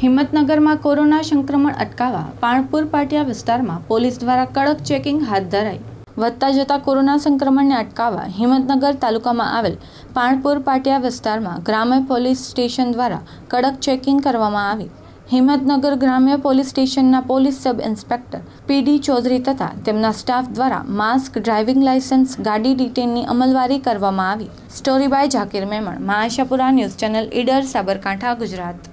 હિંમતનગરમાં corona સંક્રમણ અટકાવવા પાણપુર પાટિયા વિસ્તારમાં પોલીસ દ્વારા કડક ચેકિંગ હાથ ધરાઈ વધતા જતા કોરોના સંક્રમણને અટકાવવા હિંમતનગર તાલુકામાં આવેલ પાણપુર પાટિયા વિસ્તારમાં ગ્રામ્ય પોલીસ સ્ટેશન દ્વારા કડક ચેકિંગ કરવામાં આવી હિંમતનગર ગ્રામ્ય પોલીસ સ્ટેશનના police sub inspector PD Chaudhary તથા તેમના સ્ટાફ દ્વારા માસ્ક ડ્રાઇવિંગ લાયસન્સ ગાડી ડિટેનની અમલવારી કરવામાં આવી સ્ટોરી બાય ઝાકીર મેમણ મહાશાપુરા ન્યૂઝ ચેનલ ઈડર સાબરકાંઠા ગુજરાત